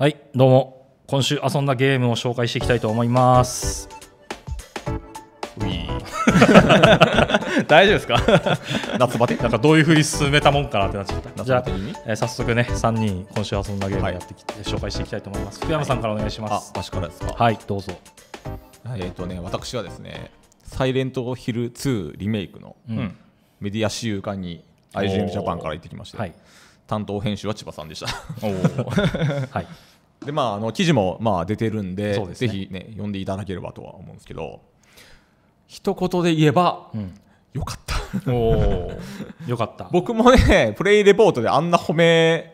はいどうも今週遊んだゲームを紹介していきたいと思います 大丈夫ですか夏バテなんかどういうふうに進めたもんかなってなっちゃったじゃあ、えー、早速ね3人今週遊んだゲームやってきて、はい、紹介していきたいと思います福山さんからお願いします、はい、からですかはいどうぞえっ、とね私はですね「サイレントヒル2リメイクの、うん、メディア私有化に IGM ジャパンから行ってきまして、はい、担当編集は千葉さんでしたお、はい、でまあ、あの記事もまあ出てるんで、ね、ぜひ、ね、読んでいただければとは思うんですけど一言で言えば、うん、よかったおよかった 僕もねプレイレポートであんな褒め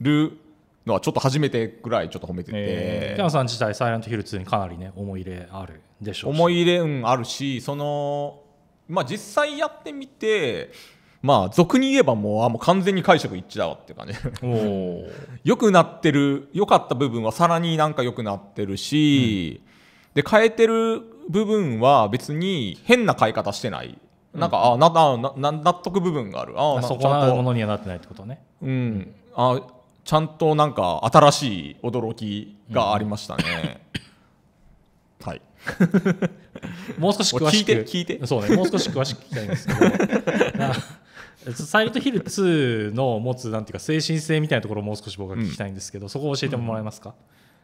るのはちょっと初めてぐらいちょっと褒めてて、えー、さん自体サイレントヒル2にかなりね思い入れあるでしょう思い入れ、うん、あるしその、まあ、実際やってみてまあ俗に言えばもうあもう完全に解釈一致だわっていう感じ 良くなってる良かった部分はさらになんか良くなってるし、うん、で変えてる部分は別に変な変え方してないなんか、うん、あなな納得部分があるああそこのものにはなってないってことねうん、あちゃんとなんか新しい驚きがありましたね、うん、はいもう少し詳しく聞いてそうねもう少し詳しく聞きたいんですけど サイレントヒル2の持つなんていうか精神性みたいなところをもう少し僕は聞きたいんですけど、うん、そこを教えてもらえますか、うん、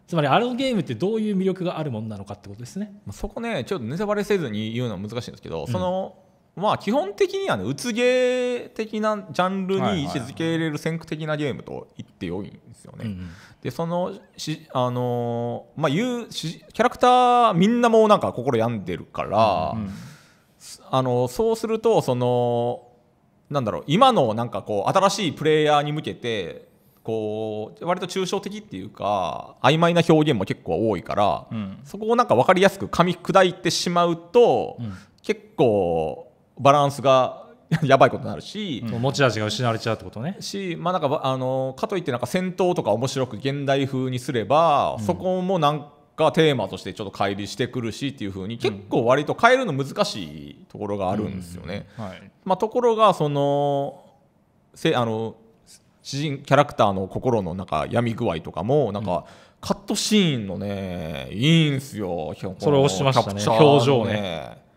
つまりあのゲームってどういう魅力があるものなのかってことですねそこねちょっとネタバレせずに言うのは難しいんですけど、うん、そのまあ基本的にはねうつゲー的なジャンルに位置づけれる先駆的なゲームと言ってよいんですよね。うんうん、でそのしあのー、まあ言うしキャラクターみんなもなんか心病んでるから、うんうん、あのそうするとそのなんだろう今のなんかこう新しいプレイヤーに向けてこう割と抽象的っていうか曖昧な表現も結構多いから、うん、そこをなんか分かりやすく噛み砕いてしまうと、うん、結構バランスが やばいことになるし、うん、持ち味が失われちゃうってことねし、まあ、なんかあのかといってなんか戦闘とか面白く現代風にすれば、そこもなんがテーマとしてちょっと乖離してくるしっていうふうに結構割と変えるの難しいところがあるんですよね。まあ、ところがそのせあの主人キャラクターの心のなんか闇具合とかもなんか、カットシーンのねいいんすよそれをしましたね表情ね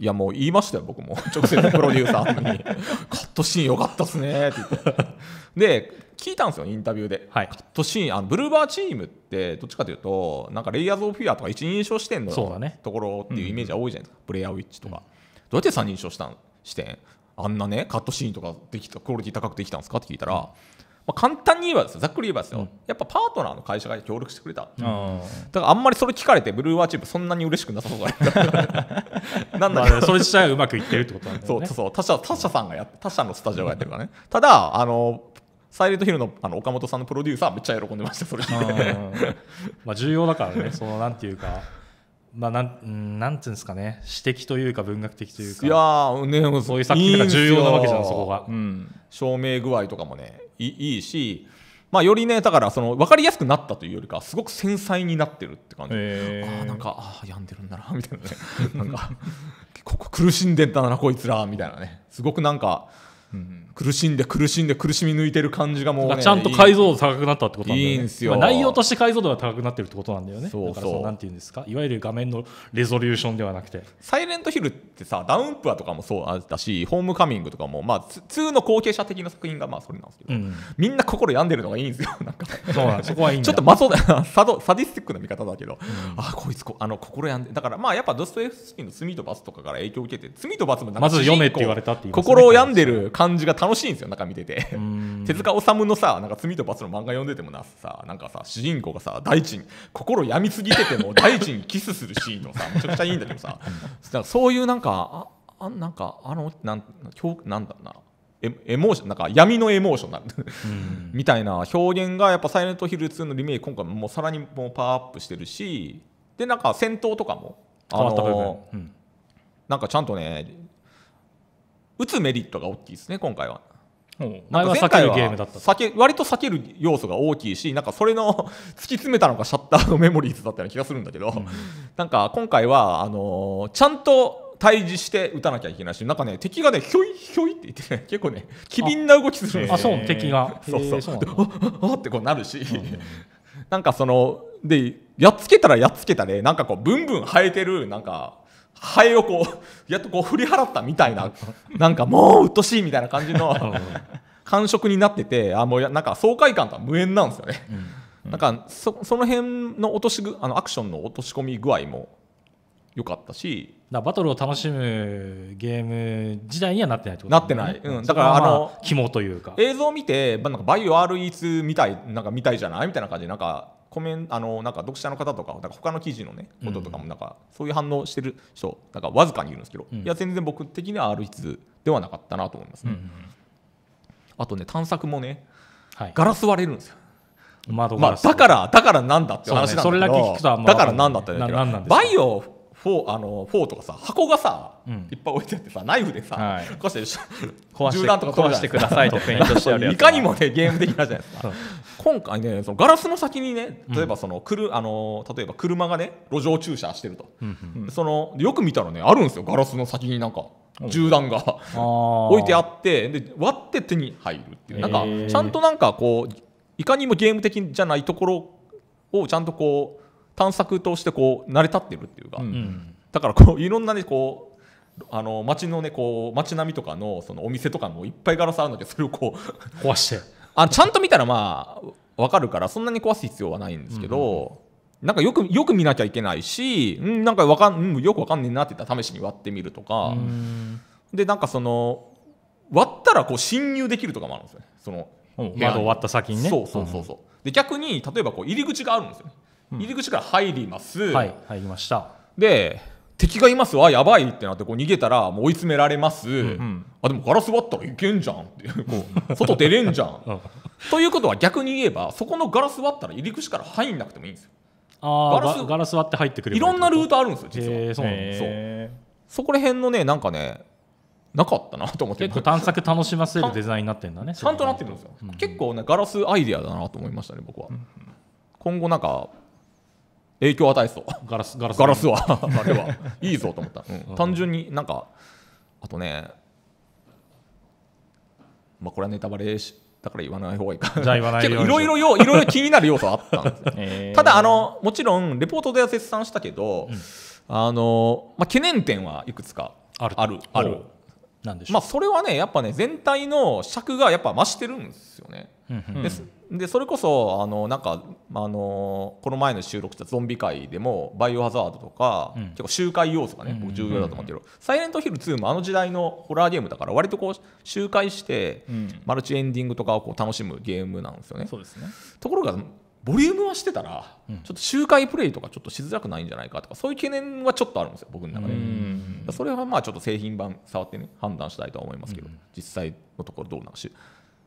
いやもう言いましたよ僕も 直接プロデューサーに カットシーンよかったっすねって言ってで聞いたんですよインタビューで、はい、カットシーンあのブルーバーチームってどっちかというとなんかレイヤーズ・オフィアとか一人称視点のところっていうイメージは多いじゃないですか、ねうん、ヤレウィッチとか、どうやって三人称した視点あんなねカットシーンとかできたクオリティ高くできたんですかって聞いたら、うまあ、簡単に言えばですよざっくり言えばですよ、うん、やっぱパートナーの会社が協力してくれた、うん、だからあんまりそれ聞かれてブルーワーチームそんなに嬉しくなさそうだ なんだけど、まあ、それ自体はうまくいってるってことなんだよねそうそう他社他社さんがや他社のスタジオがやってるからね、ただあのサイレントヒルのあの岡本さんのプロデューサーめっちゃ喜んでましたそれまあ重要だからね そのなんていうかまあ、なんなんていうんですかね指摘というか文学的というかいや、ね、そういう作品が重要なわけじゃんそこが、うん、証明具合とかもねいいし、まあ、よりねだからその分かりやすくなったというよりかすごく繊細になってるって感じ、えー、あなんかあ病んでるんだなみたいなねなんか 結構苦しんでんだなこいつらみたいなねすごくなんか苦しんで苦しんで苦しみ抜いてる感じがもう、ね、ちゃんと解像度高くなったってことなんだよ、ね、いいんすよ、まあ、内容として解像度が高くなってるってことなんだよねそうそうなんていうんですかいわゆる画面のレゾリューションではなくて「サイレントヒル」ってさダウンプアとかもそうだし「ホームカミング」とかも、まあ、2の後継者的な作品がまあそれなんですけど、うん、みんな心病んでるのがいいんですよなんかそうなんそこはいいんだちょっとまず、サドサディスティックな見方だけど、うん、あこいつこあの心病んでだからまあやっぱドストエフスキーの「罪と罰」とかから影響を受けて「罪と罰」もなまず読めって言われたって、ね、心を病んでる感じが楽しいんですよ中見てて手塚治虫のさなんか罪と罰の漫画読んでてもなさなんかさ主人公がさ大地に心病みすぎてても大地にキスするシーンのさめちゃくちゃいいんだけどさなんかそういうなんかああなんかあのなんなんだろうなエモーションなんか闇のエモーションなんみたいな表現がやっぱ「サイレントヒル2」のリメイク今回もうさらにもうパワーアップしてるしでなんか戦闘とかも変わった部分、うん、なんかちゃんとね打つメリットが大きいですね今回は。前は避けるゲームだった割と避ける要素が大きいしなんかそれの 突き詰めたのがシャッターのメモリーズだったような気がするんだけど、うん、なんか今回はあのー、ちゃんと対峙して打たなきゃいけないしなんかね敵がねひょいひょいって言ってね 結構ね機敏な動きするんですよ、あそう敵がそうそうそうあっってこうなるし、うん、なんかそのでやっつけたらやっつけたで、ね、なんかこうブンブン生えてるなんかハエをこう やっとこう振り払ったみたいななんかもう鬱陶しいみたいな感じの感触になっててあもうやなんか爽快感とは無縁なんですよね、うん、なんかそその辺の落としあのアクションの落とし込み具合も良かったしバトルを楽しむゲーム時代にはなってないってこと、ね、なってない、うん、だからあの、肝というか映像を見てなんかバイオ RE2 みたいなんか見たいじゃないみたいな感じでなんかコメンあのなんか読者の方とかなんか他の記事のねこととかもなんか、そういう反応してる人なんかわずかにいるんですけど、うん、いや全然僕的には RX ではなかったなと思いますね、うんうん、あとね探索もね、はい、ガラス割れるんですよまあ、だからだからなんだって話なんだけど、ね、だからなんだってバイオフォーあのフォーとかさ箱がさ、うん、いっぱい置いてあってさナイフでさ、はい、こうして銃弾とか壊してくださいとペ イントしてあるやついかにもねゲーム的なじゃないですか今回ねそのガラスの先にね例えばその、くるあの例えば車がね路上駐車してると、うんうん、そのよく見たらねあるんですよガラスの先になんか銃弾が置いてあってで割って手に入るっていうなんかちゃんとなんかこういかにもゲーム的じゃないところをちゃんとこう探索としてこう成り立ってるっていうか、うん、だからこういろんなねこうあの街のねこう街並みとかのそのお店とかもいっぱいガラスあるんだけどそれをこう壊してあちゃんと見たらまあ分かるからそんなに壊す必要はないんですけど、うん、なんかよくよく見なきゃいけないし、うん、なんかわかん、うん、よく分かんねえなって言ったら試しに割ってみるとか、うん、でなんかその割ったらこう侵入できるとかもあるんですよねそのうん、窓を割った先にねそうそうそうそう、で逆に例えばこう入り口があるんですよね入り口から入ります、はい入りましたで敵がいますわやばいってなってこう逃げたらもう追い詰められます、うんうん、あでもガラス割ったらいけんじゃんって う外出れんじゃんということは逆に言えばそこのガラス割ったら入り口から入んなくてもいいんですよガラスガラス割って入ってくるいろんなルートあるんですよ実はそうなうそこら辺のねなんかねなかったなと思って結構探索楽しませるデザインになってんだねちゃんとなってるんですよ、うんうん、結構ねガラスアイデアだなと思いましたね僕は、うんうん、今後なんか影響を与えそうガラスガラスガラスは あれはいいぞと思った、うん、単純になんかあとねまあこれはネタバレしだから言わない方がいいか。じゃあ言わないいろいろよ、ういろいろ気になる要素あったんですよ。えー、ただあの、もちろん、レポートでは絶賛したけど、うん、あのまあ、懸念点はいくつかある。あるあるなんでしょうまあ、それはねやっぱね全体の尺がやっぱ増してるんですよね。ででそれこそあのなんかあのこの前の収録したゾンビ界でも「バイオハザード」とか、うん、結構周回要素がね僕重要だと思ってる「サイレントヒル2」もあの時代のホラーゲームだから割とこう周回して、マルチエンディングとかをこう楽しむゲームなんですよね。そうですねところがボリュームはしてたら、ちょっと周回プレイとかちょっとしづらくないんじゃないかとかそういう懸念はちょっとあるんですよ僕の中で。それはまあちょっと製品版触ってね判断したいとは思いますけど、うん、実際のところどうなんし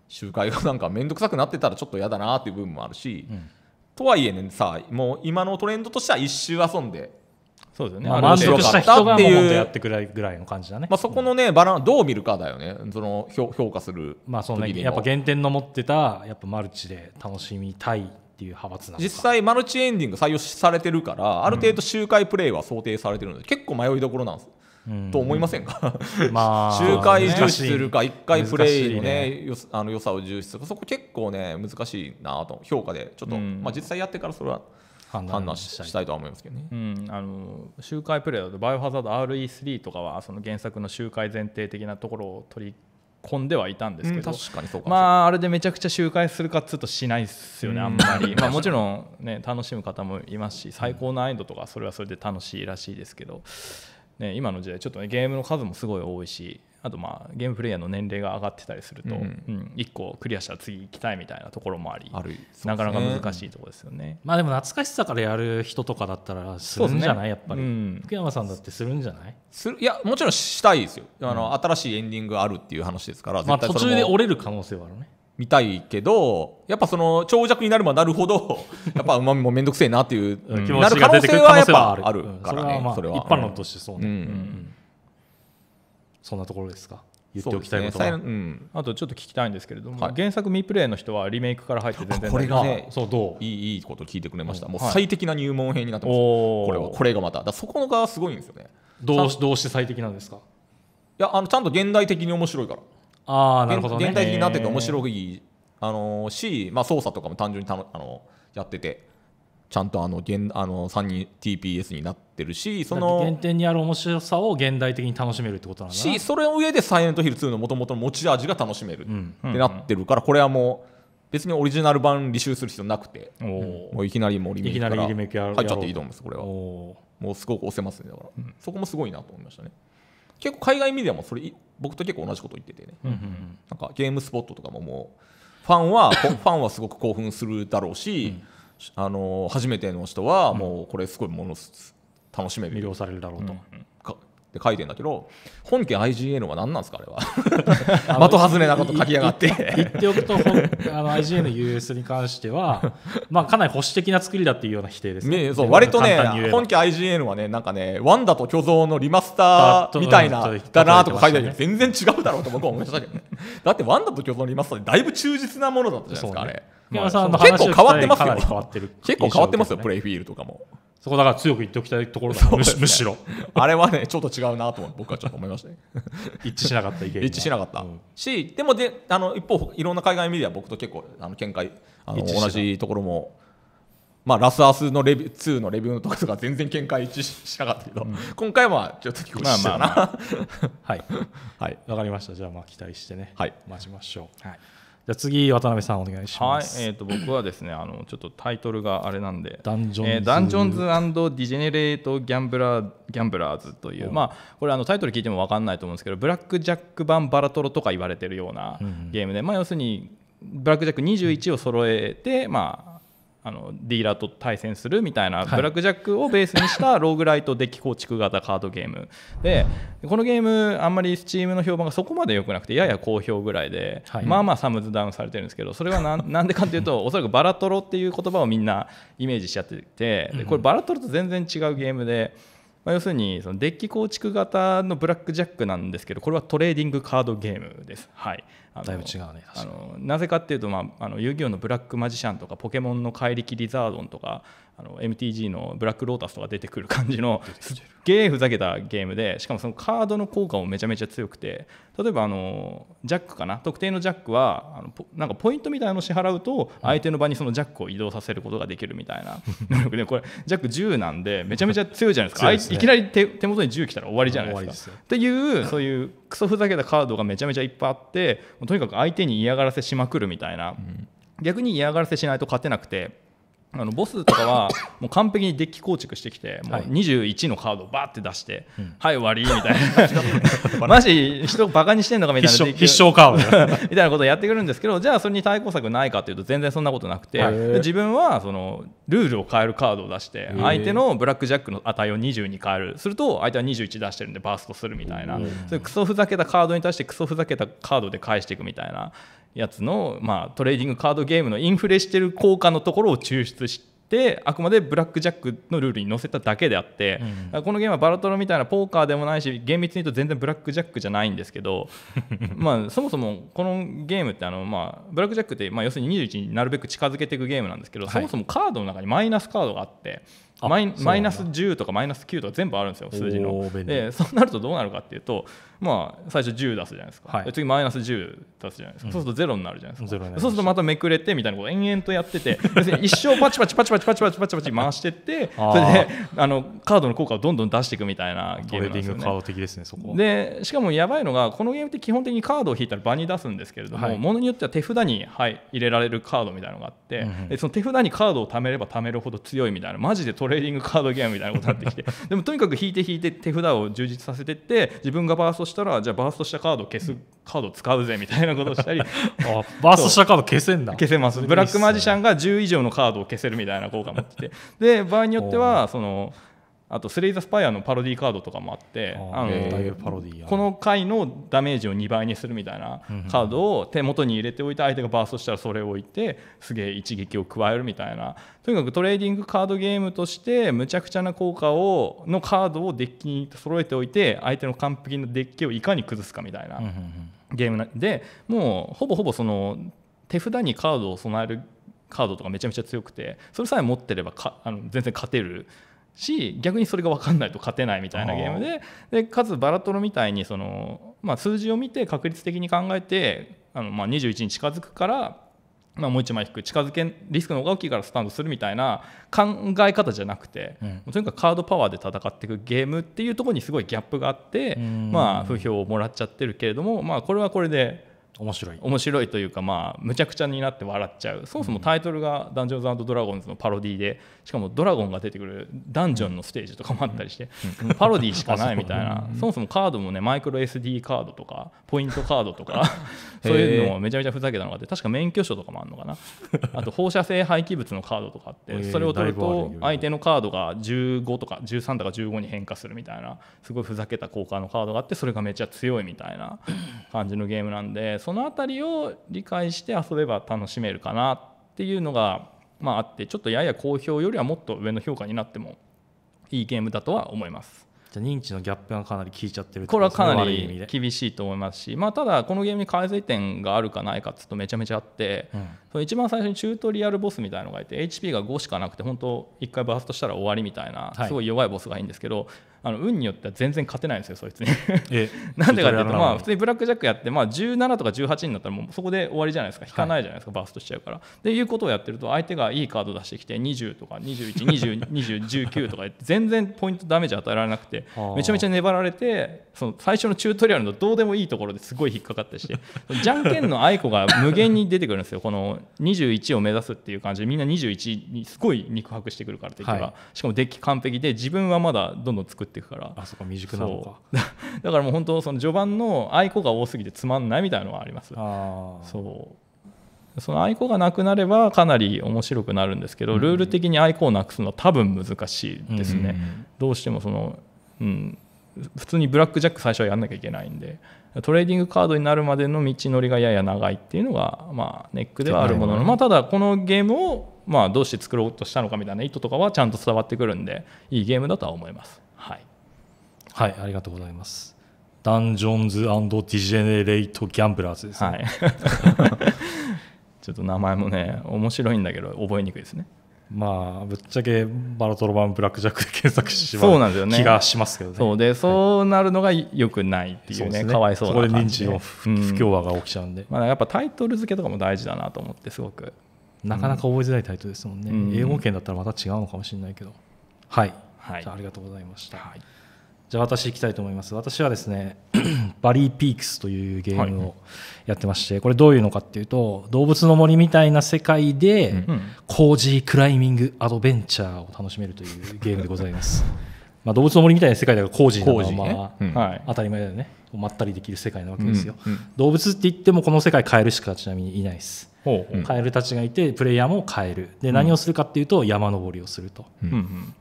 集会がなんか面倒くさくなってたらちょっと嫌だなっていう部分もあるし、うん、とはいえねさもう今のトレンドとしては一周遊んでそうですね、まあ、満足した人がもうやってくらいぐらいの感じだね、まあ、そこのねバランどう見るかだよねその評評価するまあそんなやっぱ原点の持ってたやっぱマルチで楽しみたいっていう派閥な実際マルチエンディング採用されてるからある程度周回プレイは想定されてるので、うん、結構迷いどころなんですと思いませんか、まあ、周 回重視するか1回プレイの,、ねよあの良さを重視するかそこ結構ね難しいなと評価でちょっと、まあ、実際やってからそれは。判断したいとは思いますけどね、うん、あの周回プレイだと「バイオハザード RE3」とかはその原作の周回前提的なところを取り込んではいたんですけど、うん、まああれでめちゃくちゃ周回するかっつうとしないですよね、うん、あんまり まあもちろんね楽しむ方もいますし最高難易度とかそれはそれで楽しいらしいですけどね、今の時代ちょっとねゲームの数もすごい多いしあとまあゲームプレイヤーの年齢が上がってたりすると、うん、うん、1個クリアしたら次行きたいみたいなところもあり、ね、なかなか難しいところですよねまあでも懐かしさからやる人とかだったらするんじゃない、ね、やっぱり、うん、福山さんだってするんじゃないするいやもちろんしたいですよあの、うん、新しいエンディングあるっていう話ですから、まあ、途中で折れる可能性はあるね見たいけどやっぱその長尺になればなるほど やっぱうまみも面倒くせえなっていううん、なる可能性はやっぱあるからね、うん、それは、まあ、一般論としてそうね、うん、そんなところですか言っておきたいことは、ねうん、あとちょっと聞きたいんですけれども、はい、原作未プレイの人はリメイクから入って全然これが、ね、そうどういいいいこと聞いてくれました、うん、もう最適な入門編になってます、はい、これはこれがまただそこのがすごいんですよねどうどうして最適なんですかいやあのちゃんと現代的に面白いからあなるほど、ね、現代的になってて面白いあのし、まあ、操作とかも単純にたのあのやっててちゃんとあの現あの3人 TPS になってるしその原点にある面白さを現代的に楽しめるってことなんだしそれの上で「サイレントヒル2」のもともとの持ち味が楽しめるってなってるから、これはもう別にオリジナル版履修する必要なくてもういきなりもうリメイクから入っちゃっていいと思うんですこれはもうすごく押せますねだから、そこもすごいなと思いましたね。結構海外メディアもそれ僕と結構同じこと言っててね、うんうんうん、なんかゲームスポットとかももうファンは ファンはすごく興奮するだろうし、うん、あの初めての人はもうこれすごいもの楽しめる、魅了されるだろうと、うんうんって書いてんだけど本家 IGN は何なんですかあれは的外れなこと書きやがって言っておくとあの IGN の US に関しては、まあ、かなり保守的な作りだっていうような否定ですね、ね、そう割とね本家 IGN はねなんかねワンダと巨像のリマスターみたいなだなとか書いてあるけど、全然違うだろうと僕は思いましたけどね だってワンダと巨像のリマスターってだいぶ忠実なものだったじゃないですか、ね、あれ、結構変わってますよ結構変わってますよプレイフィールとかもそこだから強く言っておきたいところだ、ね、むしむしろ。あれはね、ちょっと違うなと僕はちょっと思いましたね。一致しなかった意見一致しなかった。うん、し、でもであの一方、いろんな海外メディア、僕と結構あの見解あの、同じところも、まあ、ラスアスのレビュー2のレビューのとか全然見解一致しなかったけど、うん、今回はちょっと聞こえまあまあ、まあ、はい、わ、はい、かりました。じゃあ、まあ、期待してね、はい、待ちましょう。はいじゃ次渡辺さんお願いします。はい、えっ、ー、と僕はですね、あのちょっとタイトルがあれなんで、ダンジョンズ、えー、ダンジョンズディジェネレートギャンブラーギャンブラーズという、まあこれあのタイトル聞いてもわかんないと思うんですけど、ブラックジャック版バラトロとか言われてるようなゲームで、うんうん、まあ要するにブラックジャック21を揃えて、まああのディーラーと対戦するみたいな、ブラックジャックをベースにした ローグライトデッキ構築型カードゲームでこのゲームあんまり Steam の評判がそこまで良くなくてやや好評ぐらいで、まあまあサムズダウンされてるんですけどそれはなんでかっていうと おそらくバラトロっていう言葉をみんなイメージしちゃっててでこれバラトロと全然違うゲームで。まあ、要するにそのデッキ構築型のブラックジャックなんですけどこれはトレーディングカードゲームです。はい、だいぶ違うねあのなぜかっていうと、まあ、あの遊戯王のブラックマジシャンとかポケモンの怪力リザードンとかあの MTG のブラックロータスとか出てくる感じのすっげえふざけたゲームでしかもそのカードの効果もめちゃめちゃ強くて例えばあのジャックかな特定のジャックはあのなんかポイントみたいなのを支払うと相手の場にそのジャックを移動させることができるみたいな能力でこれジャック10なんでめちゃめちゃ強いじゃないですかね、いきなり手手元に10来たら終わりじゃないですか。っていうそういうクソふざけたカードがめちゃめちゃいっぱいあってとにかく相手に嫌がらせしまくるみたいな、うん、逆に嫌がらせしないと勝てなくて。あのボスとかは もう完璧にデッキ構築してきて、もう21のカードをバーって出して、はい、終わりみたいな、マジ、人をバカにしてんのかみたいな、必勝カード みたいなことをやってくるんですけど、じゃあ、それに対抗策ないかというと、全然そんなことなくて、自分はそのルールを変えるカードを出して、相手のブラックジャックの値を2 2に変える、すると、相手は21出してるんで、バーストするみたいな、そういうクソふざけたカードに対して、クソふざけたカードで返していくみたいな。やつの、まあ、トレーディングカードゲームのインフレしてる効果のところを抽出して。あくまでブラックジャックのルールに載せただけであって、うん、このゲームはバラトロみたいなポーカーでもないし厳密に言うと全然ブラックジャックじゃないんですけど まあそもそもこのゲームってあの、まあ、ブラックジャックって、まあ、要するに21になるべく近づけていくゲームなんですけど、はい、そもそもカードの中にマイナスカードがあって。マイナス10とかマイナス9とか全部あるんですよ数字の。でそうなるとどうなるかっていうとまあ、最初10出すじゃないですか、はい、次マイナス10出すじゃないですか、うん、そうすると0になるじゃないですかそうするとまためくれてみたいなことを延々とやってて一生パチパチパチパチパチパチパチパチ回してって それであのカードの効果をどんどん出していくみたいなゲームなんですよ、ね、的ですねそこでしかもやばいのがこのゲームって基本的にカードを引いたら場に出すんですけれども、はい、ものによっては手札に、はい、入れられるカードみたいなのがあって、うんうん、その手札にカードを貯めれば貯めるほど強いみたいなマジでトレーディングカードゲームみたいなことになってきてでもとにかく引いて引いて手札を充実させてって自分がバーストとしたらじゃあバーストしたカード消すカード使うぜみたいなことをしたり バーストしたカード消せんだ消せますブラックマジシャンが10以上のカードを消せるみたいな効果もあってで場合によってはそのあとスレイザスパイアのパロディーカードとかもあってあのこの回のダメージを2倍にするみたいなカードを手元に入れておいて相手がバーストしたらそれを置いてすげえ一撃を加えるみたいなとにかくトレーディングカードゲームとしてむちゃくちゃな効果をのカードをデッキに揃えておいて相手の完璧なデッキをいかに崩すかみたいなゲームでもうほぼほぼその手札にカードを備えるカードとかめちゃめちゃ強くてそれさえ持ってればかあの全然勝てるし逆にそれが分かんないと勝てないみたいなゲームででかつバラトロみたいにその、まあ、数字を見て確率的に考えてあの、まあ、21に近づくから、まあ、もう1枚引く近づけリスクの方が大きいからスタンドするみたいな考え方じゃなくて、うん、とにかくカードパワーで戦っていくゲームっていうところにすごいギャップがあって、まあ、不評をもらっちゃってるけれども、まあ、これはこれで。面白い面白いというかまあむちゃくちゃになって笑っちゃうそもそもタイトルが「ダンジョンズドラゴンズ」のパロディでしかもドラゴンが出てくるダンジョンのステージとかもあったりして、パロディしかないみたいな そもそもカードもねマイクロ SD カードとかポイントカードとか そういうのもめちゃめちゃふざけたのがあって確か免許証とかもあるのかな あと放射性廃棄物のカードとかあってそれを取ると相手のカードが15とか13とか15に変化するみたいなすごいふざけた効果のカードがあってそれがめっちゃ強いみたいな感じのゲームなんでその辺りを理解して遊べば楽しめるかなっていうのが、まあ、あってちょっとやや好評よりはもっと上の評価になってもいいゲームだとは思います。じゃ認知のギャップがかなり効いちゃってるこれはかなり厳しいと思いますし、まあ、ただこのゲームに改善点があるかないかっつうとめちゃめちゃあって、うん、その一番最初にチュートリアルボスみたいなのがいて HP が5しかなくて本当1回バーストしたら終わりみたいなすごい弱いボスがいいんですけど、あの運によっては全然勝てないんですよそいつに なんでかっていうとまあ普通にブラックジャックやってまあ17とか18になったらもうそこで終わりじゃないですか引かないじゃないですか、はい、バーストしちゃうからっていうことをやってると相手がいいカード出してきて20とか212019 とか全然ポイントダメージ与えられなくてめちゃめちゃ粘られてその最初のチュートリアルのどうでもいいところですごい引っかかったしてじゃんけんの愛子が無限に出てくるんですよこの21を目指すっていう感じでみんな21にすごい肉薄してくるから敵が、はい、しかもデッキ完璧で自分はまだどんどん作ってっていくからあそこ未熟なのか だからもう本当その序盤の愛子が多すぎてつまんないみたいなのはありますそうその愛子がなくなればかなり面白くなるんですけど、ルール的に愛子をなくすのは多分難しいですね、うんうん、どうしてもその、うん、普通にブラックジャック最初はやんなきゃいけないんでトレーディングカードになるまでの道のりがやや長いっていうのが、まあ、ネックではあるものの、まあ、ただこのゲームを、まあ、どうして作ろうとしたのかみたいな意図とかはちゃんと伝わってくるんでいいゲームだとは思います。はい、はい、ありがとうございますダンジョンズディジェネレイト・ギャンブラーズですね、はい、ちょっと名前もね面白いんだけど覚えにくいですねまあぶっちゃけバラトロ版ブラックジャックで検索します。気がしますけどねそうで、そうなるのがよくないっていうねかわいそうな感じそこで認知の不,、協和が起きちゃうんで、まあ、やっぱタイトル付けとかも大事だなと思ってすごくなかなか覚えづらいタイトルですもんね、うん、英語圏だったらまた違うのかもしれないけどはいはい、じゃあありがとうございました、はい、じゃあ私いきたいと思います私はですね バリーピークスというゲームをやってまして、これどういうのかっていうと動物の森みたいな世界で、うん、コージークライミングアドベンチャーを楽しめるというゲームでございます まあ動物の森みたいな世界だからコージーなのは、まあ、当たり前だよねまったりできる世界なわけですよ、うんうん、動物って言ってもこの世界変えるしかちなみにいないですカエルたちがいてプレイヤーもカえるで何をするかっていうと山登りをすると、うんうん、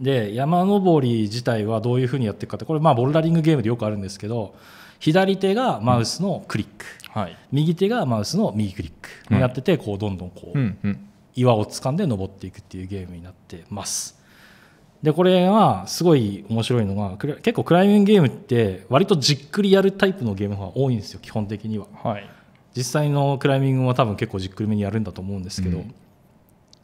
で山登り自体はどういうふうにやっていくかってこれまあボルダリングゲームでよくあるんですけど左手がマウスのクリック、うんはい、右手がマウスの右クリックやってて、こうどんどんこう、岩を掴んで登っていくっていうゲームになってます。でこれはすごい面白いのが結構クライミングゲームって割とじっくりやるタイプのゲームが多いんですよ基本的には、はい、実際のクライミングは多分結構じっくりめにやるんだと思うんですけど、うん、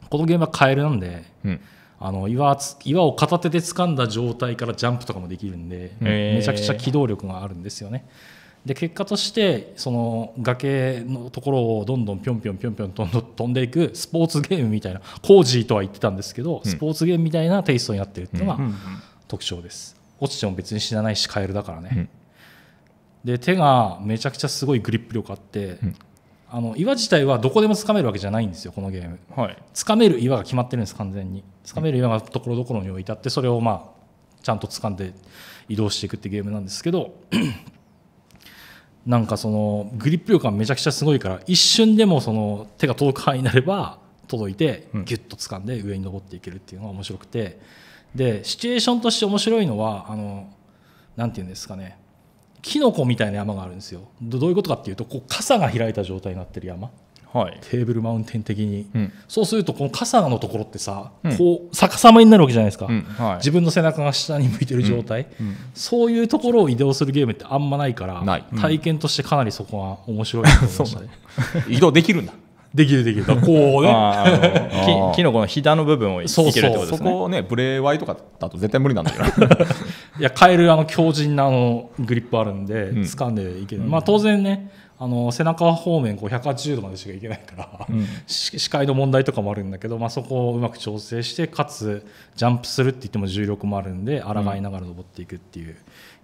このゲームはカエルなんで、うんあの岩岩を片手で掴んだ状態からジャンプとかもできるんで、めちゃくちゃ機動力があるんですよね。で結果としてその崖のところをどんどんぴょんぴょんぴょんぴょん 飛んでいくスポーツゲームみたいなコージーとは言ってたんですけど、スポーツゲームみたいなテイストになってるっていうのが特徴です。落ちても別に死なないしカエルだからね。で手がめちゃくちゃすごいグリップ力あって、あの岩自体はどこでもつかめるわけじゃないんですよこのゲームつか、はい、める岩が決まってるんです完全につかめる岩がところどころに置いてあってそれをまあちゃんと掴んで移動していくってゲームなんですけど なんかそのグリップ力がめちゃくちゃすごいから一瞬でもその手が届く範囲になれば届いてギュッと掴んで上に登っていけるっていうのが面白くてでシチュエーションとして面白いのはあのなて言うんですかねキノコみたいな山があるんですよどういうことかっていうとこう傘が開いた状態になってる山、はい、テーブルマウンテン的に、うん、そうするとこの傘のところってさ、うん、こう逆さまになるわけじゃないですか、うんはい、自分の背中が下に向いてる状態、そういうところを移動するゲームってあんまないから体験としてかなりそこが面白いと思いましたね 移動できるんだできるできる こうねききのこのひだの部分をいけるってことですねそこねブレーワイとかだと絶対無理なんだけど いやカエルあの強靭なあのグリップあるんで、うん、掴んでいける、うん、まあ当然ねあの背中方面こう180度までしかいけないから、うん、視界の問題とかもあるんだけど、まあ、そこをうまく調整してかつジャンプするって言っても重力もあるんで抗いながら登っていくっていう。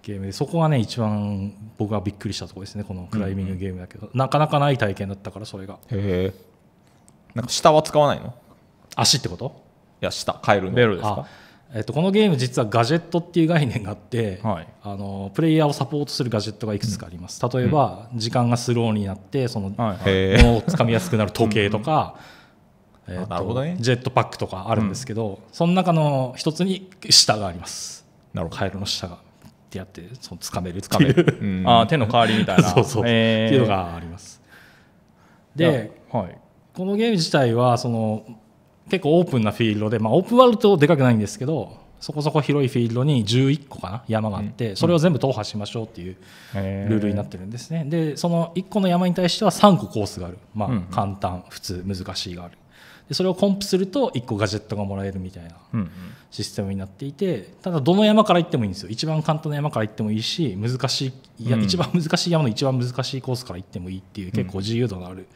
ゲームでそこがね一番僕がびっくりしたところですねこのクライミングゲームだけど、うんうん、なかなかない体験だったからそれがへえんか下は使わないの足ってこといや下カエるのベですかえっと、このゲーム実はガジェットっていう概念があって、はい、あのプレイヤーをサポートするガジェットがいくつかあります、うん、例えば、うん、時間がスローになってその、はい、脳をつかみやすくなる時計とか、うん、えっと、ね、ジェットパックとかあるんですけど、その中の一つに下がありますなるほどカエルの下がってやってそのつかめる掴める、うん、あ手の代わりみたいな そうそう、えー、っていうのがありますで、はい、このゲーム自体はその結構オープンなフィールドで、まあ、オープンワールドでかくないんですけどそこそこ広いフィールドに11個かな山があって、うん、それを全部踏破しましょうっていうルールになってるんですね、でその1個の山に対しては3個コースがある、まあ、簡単、普通難しいがあるでそれをコンプすると1個ガジェットがもらえるみたいなシステムになっていてただどの山から行ってもいいんですよ一番簡単な山から行ってもいいし難しいいや、一番難しい山の一番難しいコースから行ってもいいっていう結構自由度のある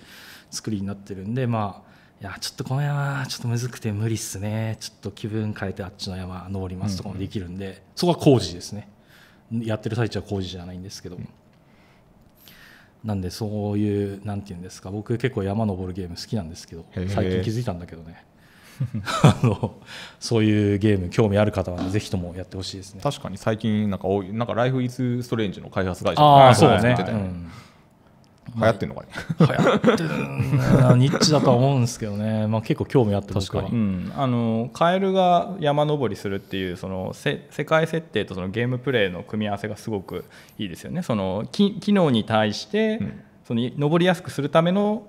作りになってるんでまあいやちょっとこの山ちょっとむずくて無理っすねちょっと気分変えてあっちの山登りますとかもできるんで、そこは工事ですねやってる最中は工事じゃないんですけど、も。なんでそういうなんていうんですか僕結構山登るゲーム好きなんですけど最近気づいたんだけどねあのそういうゲーム興味ある方はぜひともやってほしいですね確かに最近なんかなんかライフイズストレンジの開発会社ああそうね、うん流行ってんのかね、はい、ニッチだとは思うんですけどね、まあ、結構興味あって確かに、うん、あのカエルが山登りするっていうそのせ世界設定とそのゲームプレイの組み合わせがすごくいいですよねその機機能に対して、うん、その登りやすくするための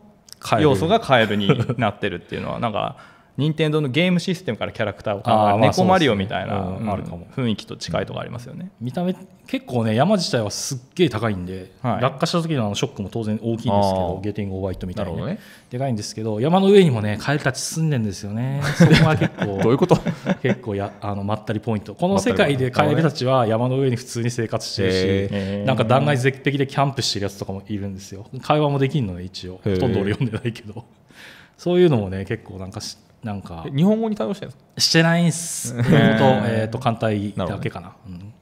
要素がカエルになってるっていうのはなんか任天堂のゲームシステムからキャラクターを考える、猫マリオみたいな、あるかも雰囲気と近いとこありますよね、見た目結構ね山自体はすっげえ高いんで、はい、落下した時のショックも当然大きいんですけどゲーティング・オーバイトみたいな、ねなね、でかいんですけど山の上にもねカエルたち住んでんですよね そこは結構どういうこと結構やあのまったりポイントこの世界でカエルたちは山の上に普通に生活してるし、えなんか断崖絶壁でキャンプしてるやつとかもいるんですよ会話もできるのね一応ほとんど俺読んでないけどそういうのもね結構なんかなんか日本語に対応してるんですしてないんす英語と,、えー、と艦隊だけかな、ね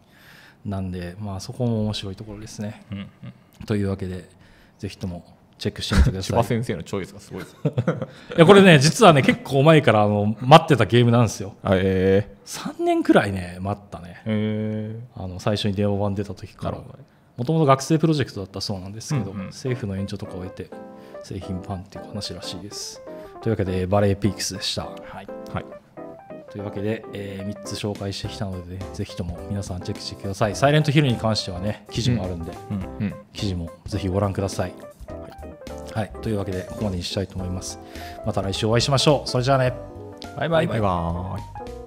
うん、なんで、まあ、そこも面白いところですね、うんうん、というわけでぜひともチェックしてみてください先生のチョイスがすごいです いやこれね実はね結構前からあの待ってたゲームなんですよ、えー、3年くらいね待ったね、えー、あの最初に電話番出た時からもともと学生プロジェクトだったそうなんですけど、うんうん、政府の援助とかを得て製品ンっていう話らしいですというわけでバレーピークスでした。はい、はい、というわけで、えー、3つ紹介してきたので、ね、ぜひとも皆さんチェックしてください。サイレントヒルに関してはね、記事もあるんで、うんうん、記事もぜひご覧ください。はい、というわけでここまでにしたいと思います。また来週お会いしましょう。それじゃあね。バイバイ。バイバイ